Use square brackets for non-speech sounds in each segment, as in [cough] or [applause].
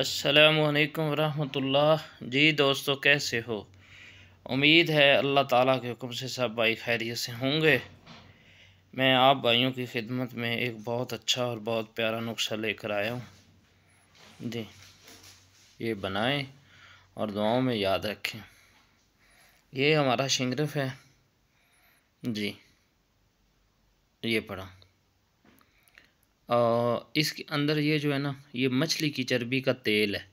असलकम वरहमतुल्लाह जी दोस्तों कैसे हो उम्मीद है अल्लाह ताला के हुक्म से सब भाई खैरियत से होंगे मैं आप भाइयों की खिदमत में एक बहुत अच्छा और बहुत प्यारा नुस्खा लेकर आया हूँ जी ये बनाएं और दुआओं में याद रखें ये हमारा शिंगरफ है जी ये पढ़ा और इसके अंदर ये जो है ना ये मछली की चर्बी का तेल है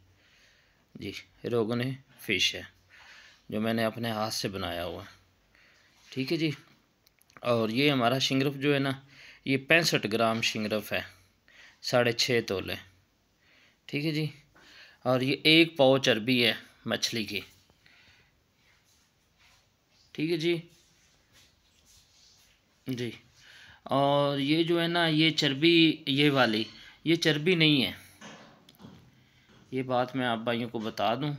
जी रोगन फिश है जो मैंने अपने हाथ से बनाया हुआ है ठीक है जी और ये हमारा शिंगरफ जो है ना ये पैंसठ ग्राम शिंगरफ है साढ़े छः तोले ठीक है जी और ये एक पाव चर्बी है मछली की ठीक है जी जी और ये जो है ना ये चर्बी ये वाली ये चर्बी नहीं है ये बात मैं आप भाइयों को बता दूं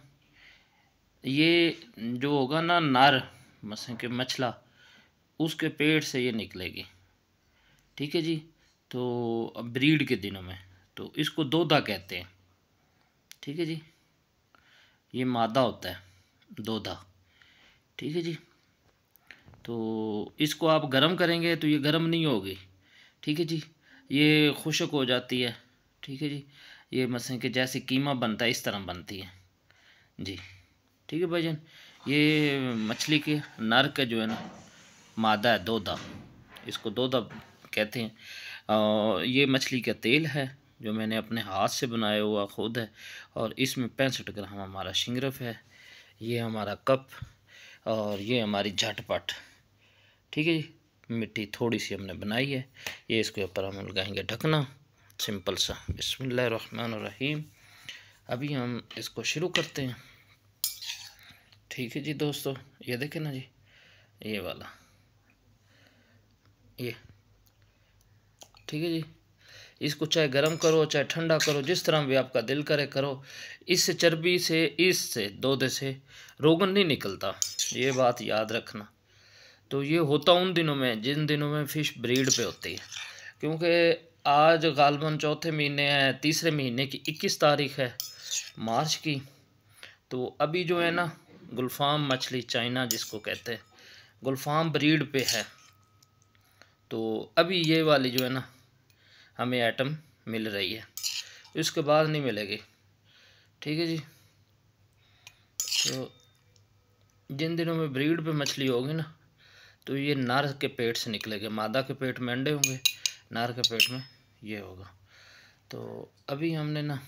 ये जो होगा ना नर मसल के मछला उसके पेट से ये निकलेगी ठीक है जी तो ब्रीड के दिनों में तो इसको दोदा कहते हैं ठीक है जी ये मादा होता है दोधा ठीक है जी तो इसको आप गर्म करेंगे तो ये गर्म नहीं होगी ठीक है जी ये खुशक हो जाती है ठीक है जी ये मसें कि जैसे कीमा बनता है इस तरह बनती है जी ठीक है भाईजान ये मछली के नर का जो है ना मादा है दोदा इसको दोदा कहते हैं और ये मछली का तेल है जो मैंने अपने हाथ से बनाया हुआ खुद है और इसमें पैंसठ ग्राम हमारा शिंगरफ है ये हमारा कप और ये हमारी झटपट ठीक है जी मिट्टी थोड़ी सी हमने बनाई है ये इसके ऊपर हम लगाएंगे ढकना सिंपल सा बिसमीम अभी हम इसको शुरू करते हैं ठीक है जी दोस्तों ये देखें ना जी ये वाला ये ठीक है जी इसको चाहे गर्म करो चाहे ठंडा करो जिस तरह भी आपका दिल करे करो इससे चर्बी से इससे दोदे से रोगन नहीं निकलता ये बात याद रखना तो ये होता उन दिनों में जिन दिनों में फ़िश ब्रीड पे होती है क्योंकि आज गालबन चौथे महीने है तीसरे महीने की इक्कीस तारीख है मार्च की तो अभी जो है ना गुलफाम मछली चाइना जिसको कहते हैं गुलफाम ब्रीड पे है तो अभी ये वाली जो है ना हमें आइटम मिल रही है इसके बाद नहीं मिलेगी ठीक है जी तो जिन दिनों में ब्रीड पे मछली होगी ना तो ये नर के पेट से निकलेगा मादा के पेट में अंडे होंगे नर के पेट में ये होगा तो अभी हमने ना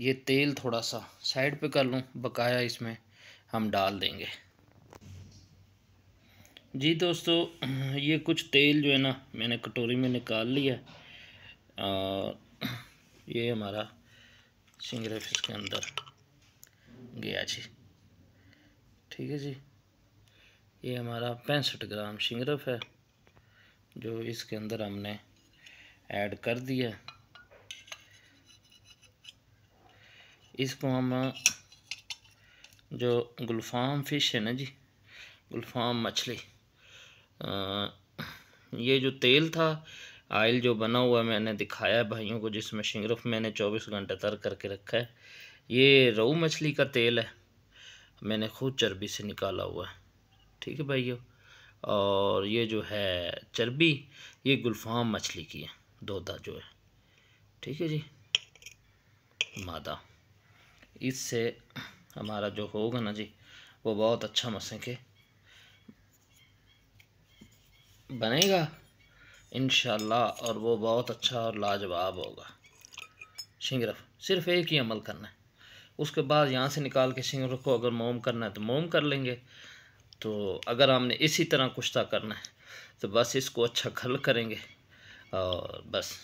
ये तेल थोड़ा सा साइड पे कर लूँ बकाया इसमें हम डाल देंगे जी दोस्तों ये कुछ तेल जो है ना मैंने कटोरी में निकाल लिया और ये हमारा सिंगरे फिश के अंदर गया जी ठीक है जी ये हमारा पैंसठ ग्राम शिंगरफ है जो इसके अंदर हमने ऐड कर दिया इसको हम जो गुलफाम फ़िश है ना जी गुलफाम मछली ये जो तेल था आयल जो बना हुआ मैंने दिखाया है भाइयों को जिसमें शिंगरफ मैंने चौबीस घंटे तर करके रखा है ये रोहू मछली का तेल है मैंने खुद चर्बी से निकाला हुआ है ठीक है भाइयों और ये जो है चर्बी ये गुलफाम मछली की है दोदा जो है ठीक है जी मादा इससे हमारा जो होगा ना जी वो बहुत अच्छा मसें के बनेगा इन और वो बहुत अच्छा और लाजवाब होगा शिंगरफ सिर्फ एक ही अमल करना है उसके बाद यहाँ से निकाल के शिंगरफ को अगर मोम करना है तो मोम कर लेंगे तो अगर हमने इसी तरह कुश्ता करना है तो बस इसको अच्छा खल करेंगे और बस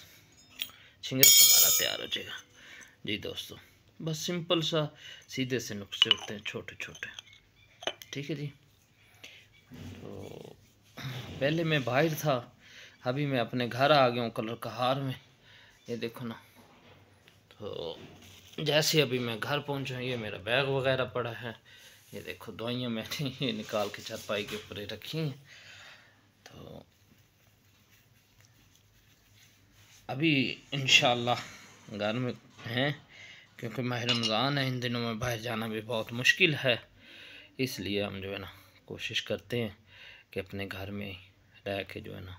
छिंगरा हमारा तैयार हो जाएगा जी दोस्तों बस सिंपल सा सीधे से नुस्खे होते हैं छोटे छोटे ठीक है जी तो पहले मैं बाहर था अभी मैं अपने घर आ गया हूँ कलर का हार में ये देखो ना तो जैसे अभी मैं घर पहुँचा ये मेरा बैग वगैरह पड़ा है ये देखो दवाइयाँ मैंने [laughs] ये निकाल के चारपाई के ऊपर रखी हैं तो अभी इन घर में हैं क्योंकि माह रमज़ान है इन दिनों में बाहर जाना भी बहुत मुश्किल है इसलिए हम जो है ना कोशिश करते हैं कि अपने घर में रह के जो है ना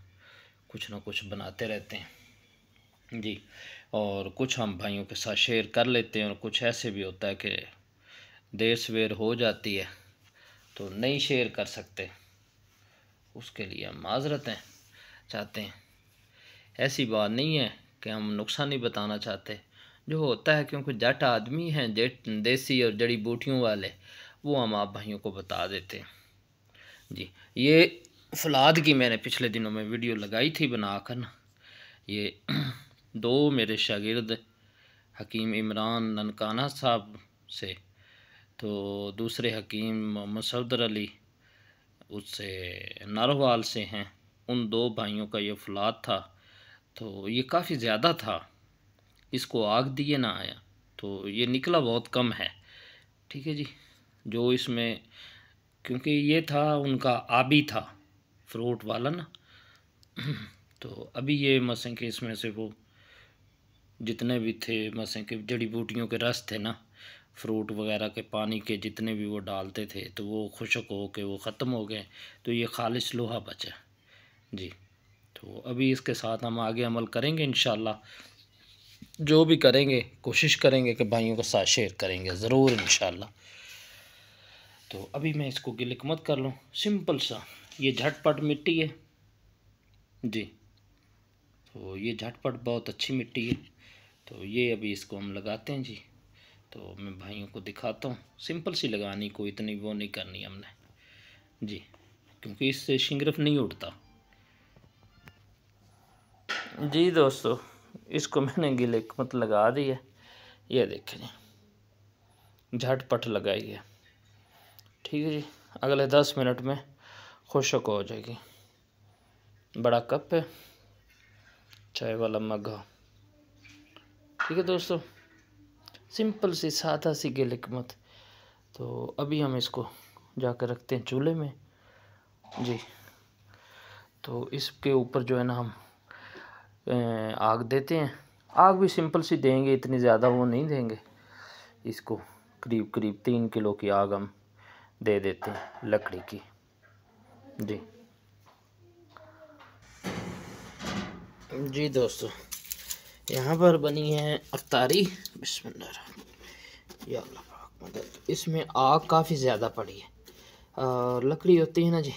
कुछ ना कुछ बनाते रहते हैं जी और कुछ हम भाइयों के साथ शेयर कर लेते हैं और कुछ ऐसे भी होता है कि देर सवेर हो जाती है तो नहीं शेयर कर सकते उसके लिए हम माजरत हैं चाहते हैं ऐसी बात नहीं है कि हम नुकसान ही बताना चाहते जो होता है क्योंकि जट आदमी हैं जेट देसी और जड़ी बूटियों वाले वो हम आप भाइयों को बता देते हैं जी ये फलाद की मैंने पिछले दिनों में वीडियो लगाई थी बनाकर ना ये [clears throat] दो मेरे शागिर्द हकीम इमरान ननकाना साहब से तो दूसरे हकीम मोहम्मद सफदर अली उससे नारोवाल से हैं उन दो भाइयों का ये फलाद था तो ये काफ़ी ज़्यादा था इसको आग दिए ना आया तो ये निकला बहुत कम है ठीक है जी जो इसमें क्योंकि ये था उनका आबी था फ्रूट वाला ना [clears throat] तो अभी ये मसें के इसमें से वो जितने भी थे मसें कि जड़ी बूटियों के रस थे ना फ्रूट वगैरह के पानी के जितने भी वो डालते थे तो वो खुशक हो के वो ख़त्म हो गए तो ये खालिश लोहा बचा जी तो अभी इसके साथ हम आगे अमल करेंगे इन जो भी करेंगे कोशिश करेंगे कि भाइयों के साथ शेयर करेंगे ज़रूर इन तो अभी मैं इसको गिलक मत कर लूँ सिंपल सा ये झटपट मिट्टी है जी तो ये झटपट बहुत अच्छी मिट्टी है तो ये अभी इसको हम लगाते हैं जी तो मैं भाइयों को दिखाता हूँ सिंपल सी लगानी कोई इतनी वो नहीं करनी हमने जी क्योंकि इससे शिंगरफ नहीं उठता जी दोस्तों इसको मैंने गिले मत लगा दी है ये देखें जी झटपट लगाई है ठीक है जी अगले दस मिनट में खुशक हो जाएगी बड़ा कप है चाय वाला मग ठीक है दोस्तों सिंपल सी सादा सी गिलिक मत तो अभी हम इसको जाकर रखते हैं चूल्हे में जी तो इसके ऊपर जो है ना हम आग देते हैं आग भी सिंपल सी देंगे इतनी ज़्यादा वो नहीं देंगे इसको करीब करीब तीन किलो की आग हम दे देते हैं लकड़ी की जी जी दोस्तों यहाँ पर बनी है अफ्तारी बिस्मिल्लाह या मदद इसमें आग काफ़ी ज़्यादा पड़ी है और लकड़ी होती है ना जी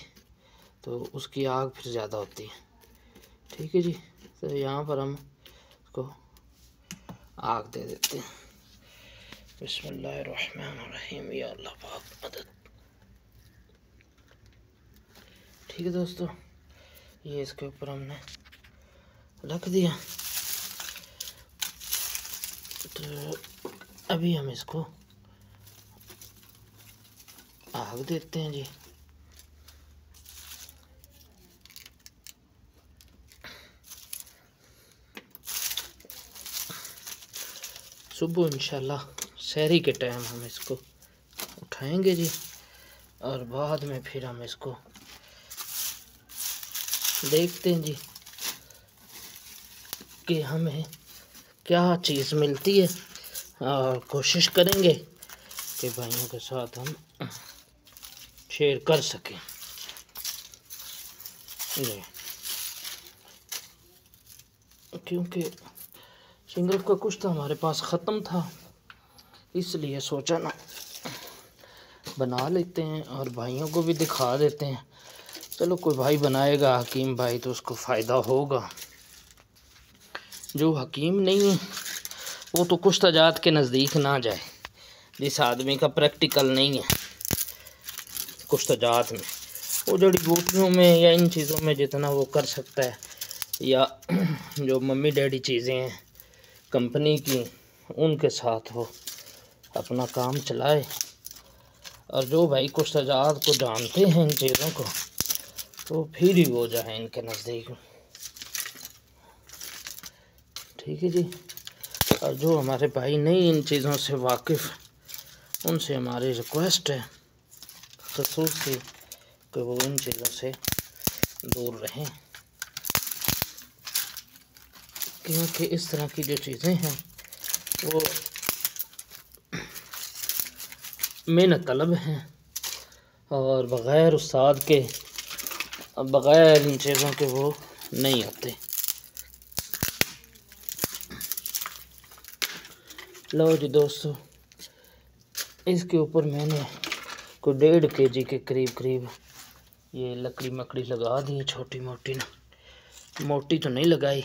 तो उसकी आग फिर ज़्यादा होती है ठीक है जी तो यहाँ पर हम उसको आग दे देते हैं बसमीम या अल्लाह मदद ठीक है दोस्तों ये इसके ऊपर हमने रख दिया तो अभी हम इसको आग देते हैं जी सुबह इंशाल्लाह शहरी के टाइम हम इसको उठाएंगे जी और बाद में फिर हम इसको देखते हैं जी कि हमें क्या चीज़ मिलती है और कोशिश करेंगे कि भाइयों के साथ हम शेयर कर सकें क्योंकि सिंगल का कुछ तो हमारे पास ख़त्म था इसलिए सोचा ना बना लेते हैं और भाइयों को भी दिखा देते हैं चलो कोई भाई बनाएगा हकीम भाई तो उसको फ़ायदा होगा जो हकीम नहीं है वो तो तजात के नज़दीक ना जाए जिस आदमी का प्रैक्टिकल नहीं है तजात में वो जड़ी बूटियों में या इन चीज़ों में जितना वो कर सकता है या जो मम्मी डैडी चीज़ें हैं कंपनी की उनके साथ वो अपना काम चलाए और जो भाई तजात को जानते हैं इन चीज़ों को तो फिर ही वो जाए इनके नज़दीक ठीक है जी और जो हमारे भाई नहीं इन चीज़ों से वाकिफ़ उनसे हमारी रिक्वेस्ट है खसूस की कि वो इन चीज़ों से दूर रहें क्योंकि इस तरह की जो चीज़ें हैं वो मेहनत तलब हैं और बग़ैर उस्ताद के बग़ैर इन चीज़ों के वो नहीं आते लो जी दोस्तों इसके ऊपर मैंने को डेढ़ के जी के करीब करीब ये लकड़ी मकड़ी लगा दी छोटी मोटी ना मोटी तो नहीं लगाई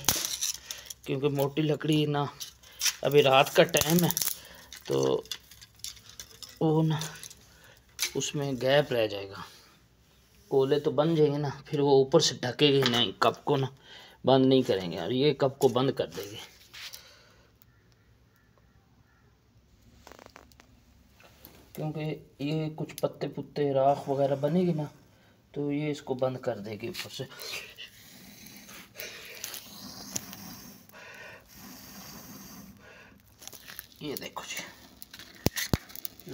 क्योंकि मोटी लकड़ी ना अभी रात का टाइम है तो वो ना उसमें गैप रह जाएगा कोले तो बन जाएंगे ना फिर वो ऊपर से ढकेगी नहीं कप को ना बंद नहीं करेंगे और ये कप को बंद कर देंगे क्योंकि ये कुछ पत्ते पुत्ते राख वगैरह बनेगी ना तो ये इसको बंद कर देगी ऊपर से ये देखो जी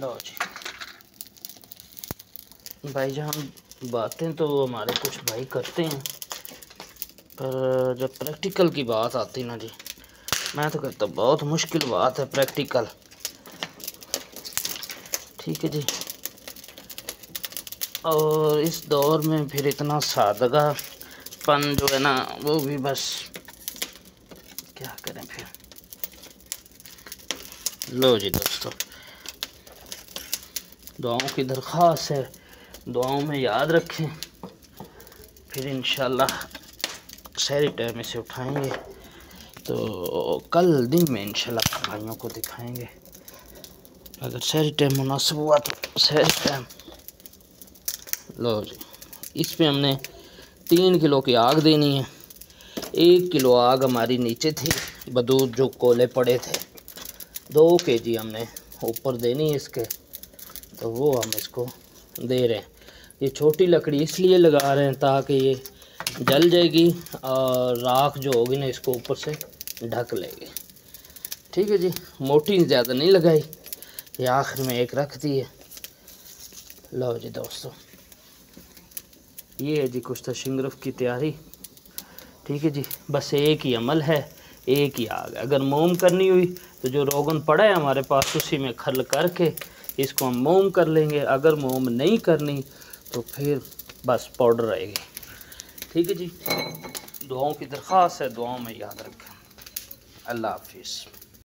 लो जी भाई जहाँ बातें तो हमारे कुछ भाई करते हैं पर जब प्रैक्टिकल की बात आती ना जी मैं तो कहता बहुत मुश्किल बात है प्रैक्टिकल ठीक है जी और इस दौर में फिर इतना सादगा पन जो है ना वो भी बस क्या करें फिर लो जी दोस्तों दुआओं की दरख्वास्त है दुआओं में याद रखें फिर इन शहरी टाइम इसे उठाएंगे तो कल दिन में इन भाइयों को दिखाएंगे अगर सही टाइम मुनासिब हुआ तो सही टाइम लो जी इस पर हमने तीन किलो की आग देनी है एक किलो आग हमारी नीचे थी बदूद जो कोले पड़े थे दो के जी हमने ऊपर देनी है इसके तो वो हम इसको दे रहे हैं ये छोटी लकड़ी इसलिए लगा रहे हैं ताकि ये जल जाएगी और राख जो होगी ना इसको ऊपर से ढक लेगी ठीक है जी मोटी ज़्यादा नहीं लगाई ये आखिर में एक रख दी है लो जी दोस्तों ये है जी कुश्ता शिंगरफ की तैयारी ठीक है जी बस एक ही अमल है एक ही आग है अगर मोम करनी हुई तो जो रोगन पड़ा है हमारे पास उसी में खल करके इसको हम मोम कर लेंगे अगर मोम नहीं करनी तो फिर बस पाउडर रहेगी ठीक है जी दुआओं की दरख्वास्त है दुआओं में याद रखें अल्लाह हाफिज़